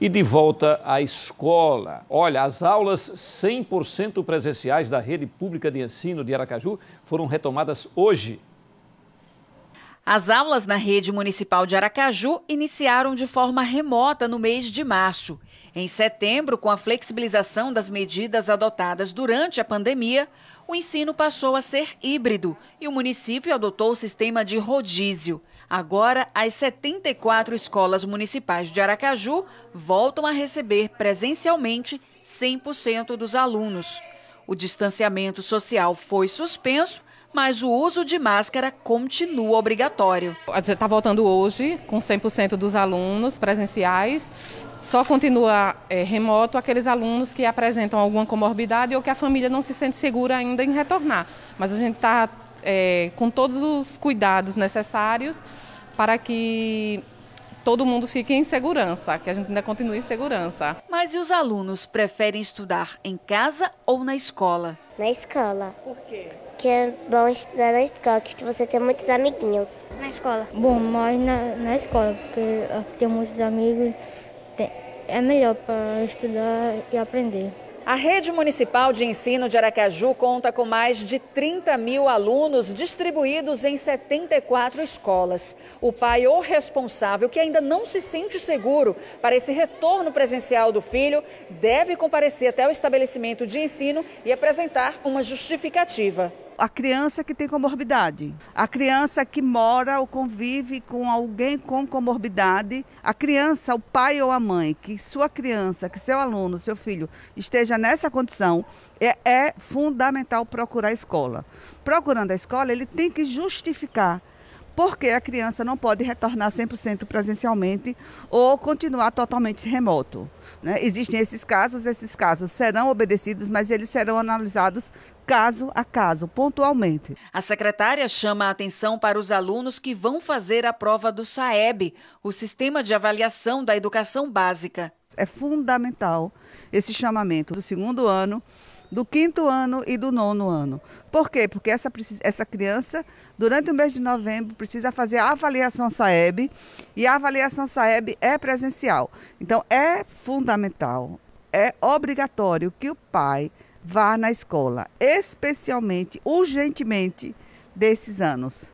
e de volta à escola. Olha, as aulas 100% presenciais da rede pública de ensino de Aracaju foram retomadas hoje, as aulas na rede municipal de Aracaju iniciaram de forma remota no mês de março. Em setembro, com a flexibilização das medidas adotadas durante a pandemia, o ensino passou a ser híbrido e o município adotou o sistema de rodízio. Agora, as 74 escolas municipais de Aracaju voltam a receber presencialmente 100% dos alunos. O distanciamento social foi suspenso mas o uso de máscara continua obrigatório. A gente está voltando hoje com 100% dos alunos presenciais. Só continua é, remoto aqueles alunos que apresentam alguma comorbidade ou que a família não se sente segura ainda em retornar. Mas a gente está é, com todos os cuidados necessários para que todo mundo fique em segurança, que a gente ainda continue em segurança. Mas e os alunos preferem estudar em casa ou na escola? Na escola. Por quê? que é bom estudar na escola, que você tem muitos amiguinhos. Na escola? Bom, mas na, na escola, porque ter muitos amigos tem, é melhor para estudar e aprender. A rede municipal de ensino de Aracaju conta com mais de 30 mil alunos distribuídos em 74 escolas. O pai ou responsável que ainda não se sente seguro para esse retorno presencial do filho deve comparecer até o estabelecimento de ensino e apresentar uma justificativa a criança que tem comorbidade, a criança que mora ou convive com alguém com comorbidade, a criança, o pai ou a mãe, que sua criança, que seu aluno, seu filho esteja nessa condição, é, é fundamental procurar a escola. Procurando a escola, ele tem que justificar porque a criança não pode retornar 100% presencialmente ou continuar totalmente remoto. Né? Existem esses casos, esses casos serão obedecidos, mas eles serão analisados caso a caso, pontualmente. A secretária chama a atenção para os alunos que vão fazer a prova do SAEB, o Sistema de Avaliação da Educação Básica. É fundamental esse chamamento do segundo ano do quinto ano e do nono ano. Por quê? Porque essa, essa criança, durante o mês de novembro, precisa fazer a avaliação SAEB e a avaliação SAEB é presencial. Então, é fundamental, é obrigatório que o pai vá na escola, especialmente, urgentemente, desses anos.